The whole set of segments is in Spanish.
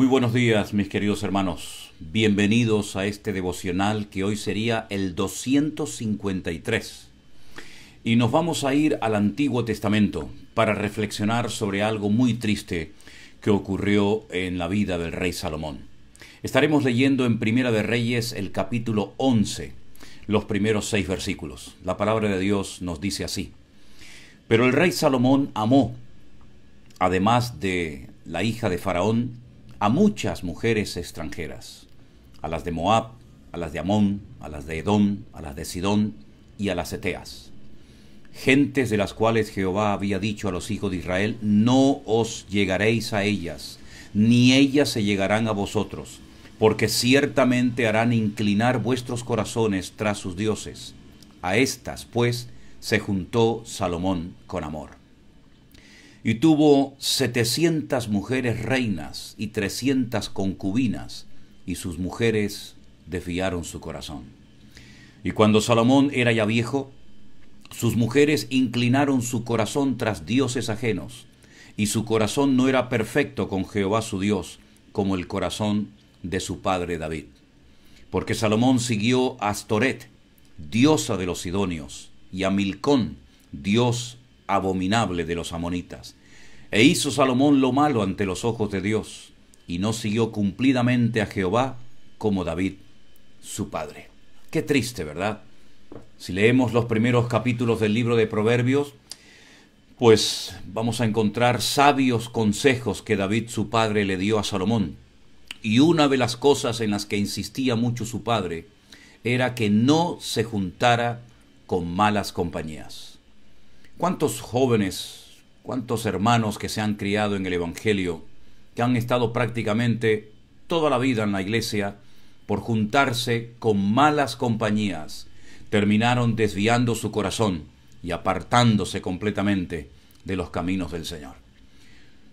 Muy buenos días mis queridos hermanos, bienvenidos a este devocional que hoy sería el 253. Y nos vamos a ir al Antiguo Testamento para reflexionar sobre algo muy triste que ocurrió en la vida del rey Salomón. Estaremos leyendo en Primera de Reyes el capítulo 11, los primeros seis versículos. La palabra de Dios nos dice así. Pero el rey Salomón amó, además de la hija de Faraón, a muchas mujeres extranjeras, a las de Moab, a las de Amón, a las de Edom, a las de Sidón y a las Eteas, gentes de las cuales Jehová había dicho a los hijos de Israel, no os llegaréis a ellas, ni ellas se llegarán a vosotros, porque ciertamente harán inclinar vuestros corazones tras sus dioses. A estas, pues, se juntó Salomón con amor y tuvo setecientas mujeres reinas y trescientas concubinas, y sus mujeres desviaron su corazón. Y cuando Salomón era ya viejo, sus mujeres inclinaron su corazón tras dioses ajenos, y su corazón no era perfecto con Jehová su Dios, como el corazón de su padre David. Porque Salomón siguió a Astoret, diosa de los Sidonios, y a Milcón, dios abominable de los amonitas. E hizo Salomón lo malo ante los ojos de Dios, y no siguió cumplidamente a Jehová como David, su padre. Qué triste, ¿verdad? Si leemos los primeros capítulos del libro de Proverbios, pues vamos a encontrar sabios consejos que David su padre le dio a Salomón. Y una de las cosas en las que insistía mucho su padre era que no se juntara con malas compañías. ¿Cuántos jóvenes, cuántos hermanos que se han criado en el Evangelio, que han estado prácticamente toda la vida en la iglesia, por juntarse con malas compañías, terminaron desviando su corazón y apartándose completamente de los caminos del Señor?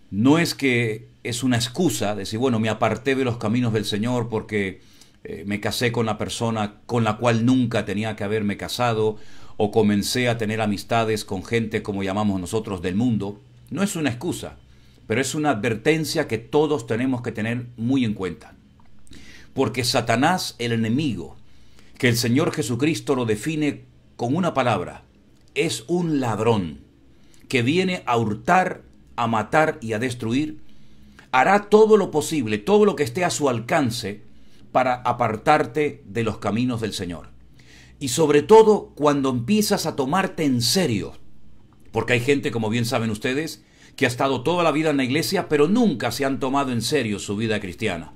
No es que es una excusa decir, bueno, me aparté de los caminos del Señor porque eh, me casé con la persona con la cual nunca tenía que haberme casado, o comencé a tener amistades con gente como llamamos nosotros del mundo, no es una excusa, pero es una advertencia que todos tenemos que tener muy en cuenta. Porque Satanás, el enemigo, que el Señor Jesucristo lo define con una palabra, es un ladrón que viene a hurtar, a matar y a destruir, hará todo lo posible, todo lo que esté a su alcance, para apartarte de los caminos del Señor y sobre todo cuando empiezas a tomarte en serio. Porque hay gente, como bien saben ustedes, que ha estado toda la vida en la iglesia, pero nunca se han tomado en serio su vida cristiana.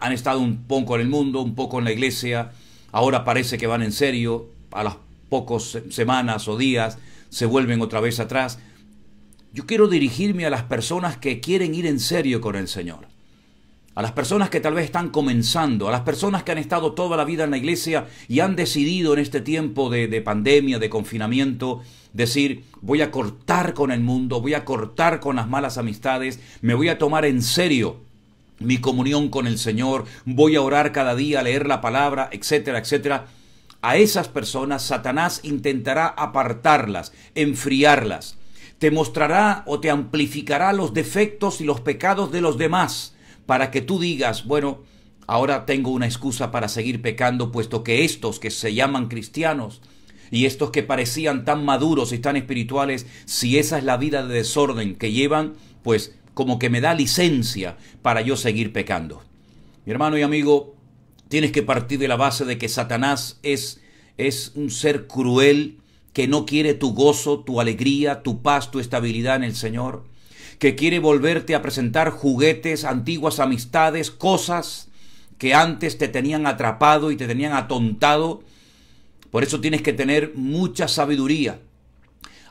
Han estado un poco en el mundo, un poco en la iglesia, ahora parece que van en serio, a las pocas semanas o días se vuelven otra vez atrás. Yo quiero dirigirme a las personas que quieren ir en serio con el Señor a las personas que tal vez están comenzando, a las personas que han estado toda la vida en la iglesia y han decidido en este tiempo de, pandemia, de confinamiento, decir, voy a cortar con el mundo, voy a cortar con las malas amistades, me voy a tomar en serio mi comunión con el Señor, voy a orar cada día, leer la palabra, etcétera, etcétera. A esas personas Satanás intentará apartarlas, enfriarlas, te mostrará o te amplificará los defectos y los pecados de los demás, para que tú digas, bueno, ahora tengo una excusa para seguir pecando, puesto que estos que se llaman cristianos y estos que parecían tan maduros y tan espirituales, si esa es la vida de desorden que llevan, pues como que me da licencia para yo seguir pecando. Mi hermano y amigo, tienes que partir de la base de que Satanás es, es un ser cruel que no quiere tu gozo, tu alegría, tu paz, tu estabilidad en el Señor que quiere volverte a presentar juguetes, antiguas amistades, cosas que antes te tenían atrapado y te tenían atontado. Por eso tienes que tener mucha sabiduría.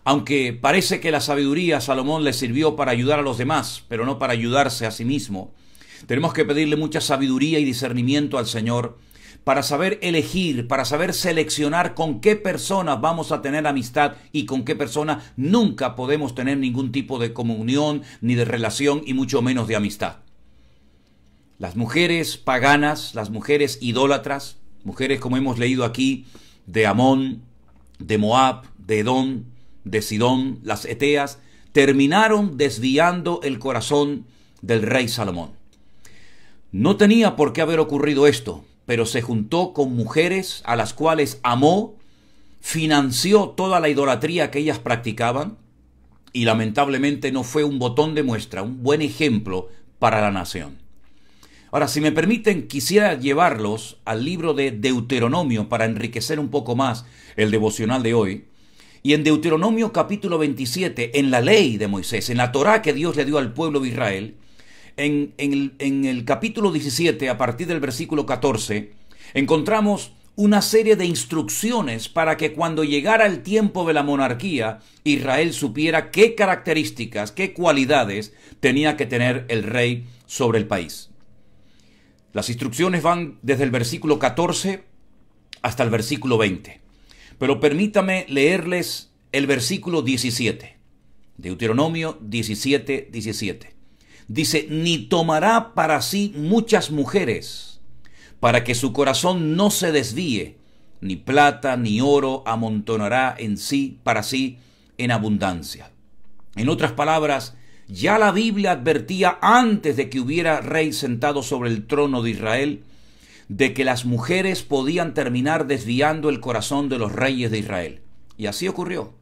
Aunque parece que la sabiduría a Salomón le sirvió para ayudar a los demás, pero no para ayudarse a sí mismo. Tenemos que pedirle mucha sabiduría y discernimiento al Señor para saber elegir, para saber seleccionar con qué personas vamos a tener amistad y con qué persona nunca podemos tener ningún tipo de comunión, ni de relación, y mucho menos de amistad. Las mujeres paganas, las mujeres idólatras, mujeres como hemos leído aquí, de Amón, de Moab, de Edom, de Sidón, las Eteas, terminaron desviando el corazón del rey Salomón. No tenía por qué haber ocurrido esto, pero se juntó con mujeres a las cuales amó, financió toda la idolatría que ellas practicaban y lamentablemente no fue un botón de muestra, un buen ejemplo para la nación. Ahora, si me permiten, quisiera llevarlos al libro de Deuteronomio para enriquecer un poco más el devocional de hoy. Y en Deuteronomio capítulo 27, en la ley de Moisés, en la Torá que Dios le dio al pueblo de Israel, en, el capítulo 17, a partir del versículo 14, encontramos una serie de instrucciones para que cuando llegara el tiempo de la monarquía, Israel supiera qué características, qué cualidades tenía que tener el rey sobre el país. Las instrucciones van desde el versículo 14 hasta el versículo 20. Pero permítame leerles el versículo 17. Deuteronomio 17, 17 dice, ni tomará para sí muchas mujeres, para que su corazón no se desvíe, ni plata ni oro amontonará en sí para sí en abundancia. En otras palabras, ya la Biblia advertía antes de que hubiera rey sentado sobre el trono de Israel, de que las mujeres podían terminar desviando el corazón de los reyes de Israel. Y así ocurrió.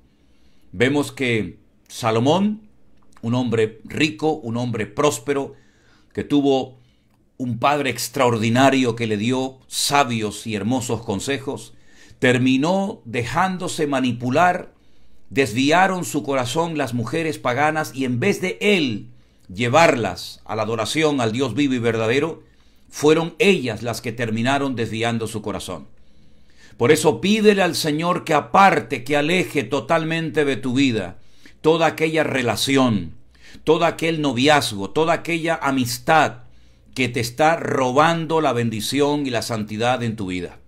Vemos que Salomón un hombre rico, un hombre próspero, que tuvo un padre extraordinario que le dio sabios y hermosos consejos, terminó dejándose manipular, desviaron su corazón las mujeres paganas y en vez de él llevarlas a la adoración al Dios vivo y verdadero, fueron ellas las que terminaron desviando su corazón. Por eso pídele al Señor que aparte, que aleje totalmente de tu vida toda aquella relación, todo aquel noviazgo, toda aquella amistad que te está robando la bendición y la santidad en tu vida.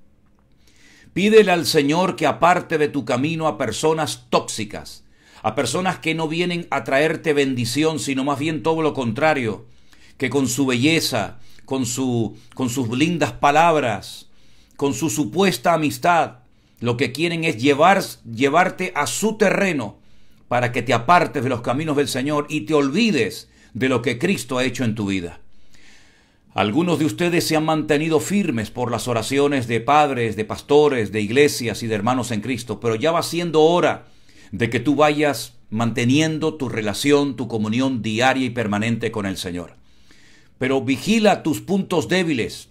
Pídele al Señor que aparte de tu camino a personas tóxicas, a personas que no vienen a traerte bendición, sino más bien todo lo contrario, que con su belleza, con, su, con sus lindas palabras, con su supuesta amistad, lo que quieren es llevarte a su terreno para que te apartes de los caminos del Señor y te olvides de lo que Cristo ha hecho en tu vida. Algunos de ustedes se han mantenido firmes por las oraciones de padres, de pastores, de iglesias y de hermanos en Cristo, pero ya va siendo hora de que tú vayas manteniendo tu relación, tu comunión diaria y permanente con el Señor. Pero vigila tus puntos débiles,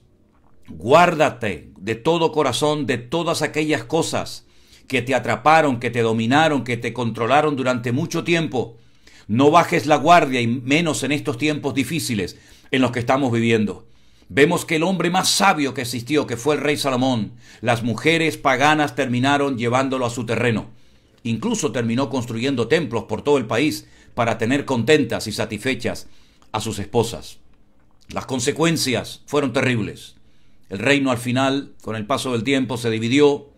guárdate de todo corazón de todas aquellas cosas que te atraparon, que te dominaron, que te controlaron durante mucho tiempo. No bajes la guardia y menos en estos tiempos difíciles en los que estamos viviendo. Vemos que el hombre más sabio que existió, que fue el rey Salomón, las mujeres paganas terminaron llevándolo a su terreno. Incluso terminó construyendo templos por todo el país para tener contentas y satisfechas a sus esposas. Las consecuencias fueron terribles. El reino al final, con el paso del tiempo, se dividió,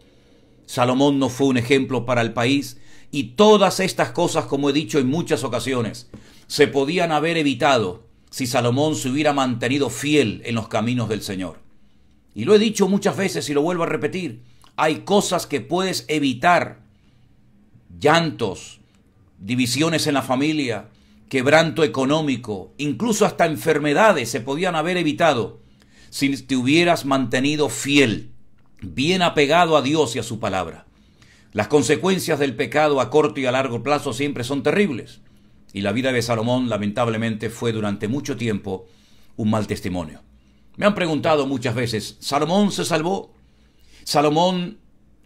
Salomón no fue un ejemplo para el país y todas estas cosas, como he dicho en muchas ocasiones, se podían haber evitado si Salomón se hubiera mantenido fiel en los caminos del Señor. Y lo he dicho muchas veces y lo vuelvo a repetir, hay cosas que puedes evitar, llantos, divisiones en la familia, quebranto económico, incluso hasta enfermedades se podían haber evitado si te hubieras mantenido fiel bien apegado a Dios y a su palabra. Las consecuencias del pecado a corto y a largo plazo siempre son terribles, y la vida de Salomón lamentablemente fue durante mucho tiempo un mal testimonio. Me han preguntado muchas veces, ¿Salomón se salvó? ¿Salomón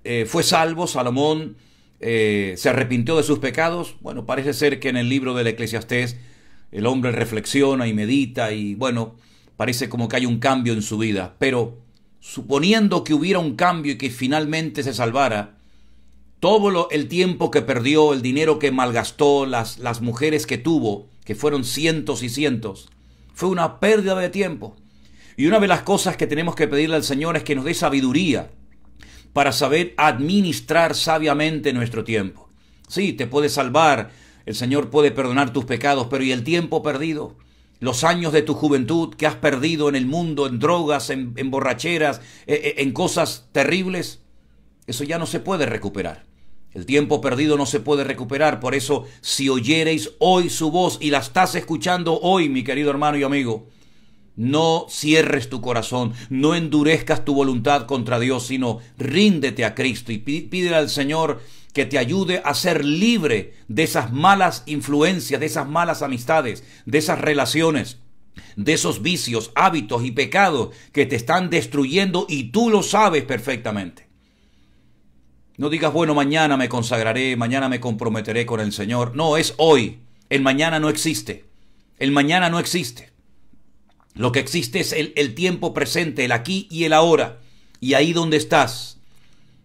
eh, fue salvo? ¿Salomón eh, se arrepintió de sus pecados? Bueno, parece ser que en el libro del Eclesiastés el hombre reflexiona y medita y bueno, parece como que hay un cambio en su vida, pero suponiendo que hubiera un cambio y que finalmente se salvara, todo el tiempo que perdió, el dinero que malgastó, las mujeres que tuvo, que fueron cientos y cientos, fue una pérdida de tiempo. Y una de las cosas que tenemos que pedirle al Señor es que nos dé sabiduría para saber administrar sabiamente nuestro tiempo. Sí, te puede salvar, el Señor puede perdonar tus pecados, pero ¿y el tiempo perdido? los años de tu juventud que has perdido en el mundo, en drogas, en, borracheras, en, e, en cosas terribles, eso ya no se puede recuperar. El tiempo perdido no se puede recuperar, por eso si oyereis hoy su voz y la estás escuchando hoy, mi querido hermano y amigo, no cierres tu corazón, no endurezcas tu voluntad contra Dios, sino ríndete a Cristo y pídele al Señor que te ayude a ser libre de esas malas influencias, de esas malas amistades, de esas relaciones, de esos vicios, hábitos y pecados que te están destruyendo y tú lo sabes perfectamente. No digas, bueno, mañana me consagraré, mañana me comprometeré con el Señor. No, es hoy. El mañana no existe. El mañana no existe. Lo que existe es el, tiempo presente, el aquí y el ahora. Y ahí donde estás,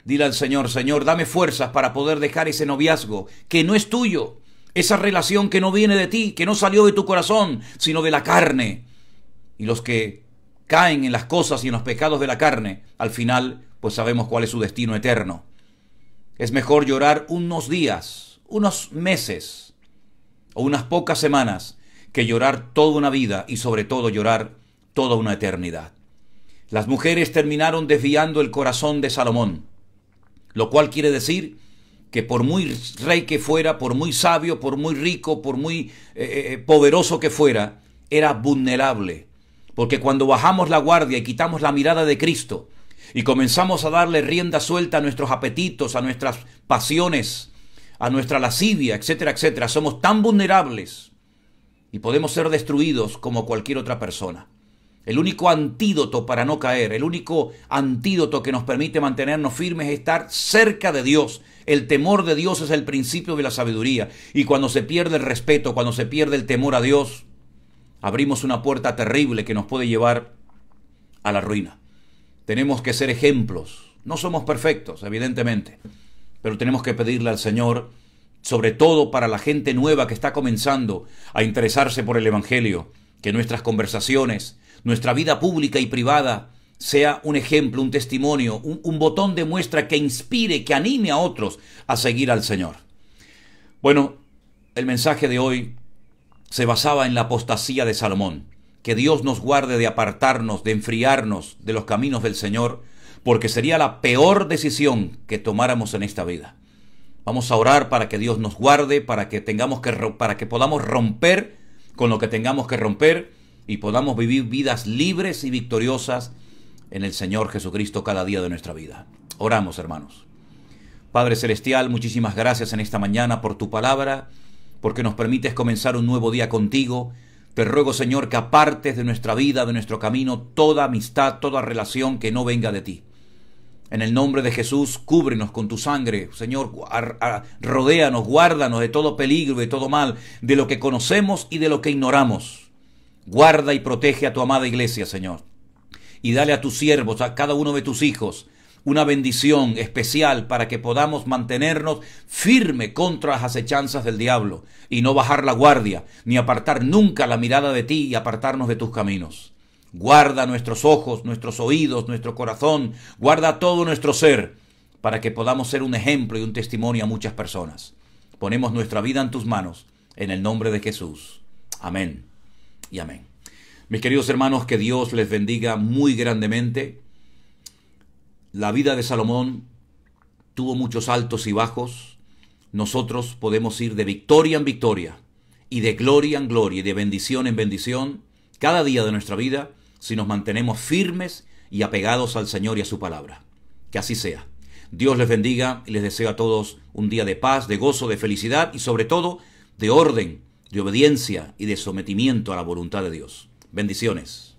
dile al Señor, Señor, dame fuerzas para poder dejar ese noviazgo que no es tuyo, esa relación que no viene de ti, que no salió de tu corazón, sino de la carne. Y los que caen en las cosas y en los pecados de la carne, al final, pues sabemos cuál es su destino eterno. Es mejor llorar unos días, unos meses o unas pocas semanas, que llorar toda una vida y sobre todo llorar toda una eternidad. Las mujeres terminaron desviando el corazón de Salomón, lo cual quiere decir que por muy rey que fuera, por muy sabio, por muy rico, por muy eh, eh, eh, poderoso que fuera, era vulnerable. Porque cuando bajamos la guardia y quitamos la mirada de Cristo y comenzamos a darle rienda suelta a nuestros apetitos, a nuestras pasiones, a nuestra lascivia, etcétera, etcétera, somos tan vulnerables y podemos ser destruidos como cualquier otra persona. El único antídoto para no caer, el único antídoto que nos permite mantenernos firmes es estar cerca de Dios. El temor de Dios es el principio de la sabiduría. Y cuando se pierde el respeto, cuando se pierde el temor a Dios, abrimos una puerta terrible que nos puede llevar a la ruina. Tenemos que ser ejemplos. No somos perfectos, evidentemente, pero tenemos que pedirle al Señor sobre todo para la gente nueva que está comenzando a interesarse por el Evangelio, que nuestras conversaciones, nuestra vida pública y privada, sea un ejemplo, un testimonio, un, botón de muestra que inspire, que anime a otros a seguir al Señor. Bueno, el mensaje de hoy se basaba en la apostasía de Salomón. Que Dios nos guarde de apartarnos, de enfriarnos de los caminos del Señor, porque sería la peor decisión que tomáramos en esta vida. Vamos a orar para que Dios nos guarde, para que tengamos que para que podamos romper con lo que tengamos que romper y podamos vivir vidas libres y victoriosas en el Señor Jesucristo cada día de nuestra vida. Oramos, hermanos. Padre celestial, muchísimas gracias en esta mañana por tu palabra, porque nos permites comenzar un nuevo día contigo. Te ruego, Señor, que apartes de nuestra vida, de nuestro camino, toda amistad, toda relación que no venga de ti. En el nombre de Jesús, cúbrenos con tu sangre, Señor, rodéanos, guárdanos de todo peligro de todo mal, de lo que conocemos y de lo que ignoramos. Guarda y protege a tu amada iglesia, Señor. Y dale a tus siervos, a cada uno de tus hijos, una bendición especial para que podamos mantenernos firme contra las acechanzas del diablo y no bajar la guardia, ni apartar nunca la mirada de ti y apartarnos de tus caminos. Guarda nuestros ojos, nuestros oídos, nuestro corazón, guarda todo nuestro ser, para que podamos ser un ejemplo y un testimonio a muchas personas. Ponemos nuestra vida en tus manos, en el nombre de Jesús. Amén y amén. Mis queridos hermanos, que Dios les bendiga muy grandemente. La vida de Salomón tuvo muchos altos y bajos. Nosotros podemos ir de victoria en victoria y de gloria en gloria y de bendición en bendición cada día de nuestra vida si nos mantenemos firmes y apegados al Señor y a su palabra. Que así sea. Dios les bendiga y les deseo a todos un día de paz, de gozo, de felicidad y sobre todo de orden, de obediencia y de sometimiento a la voluntad de Dios. Bendiciones.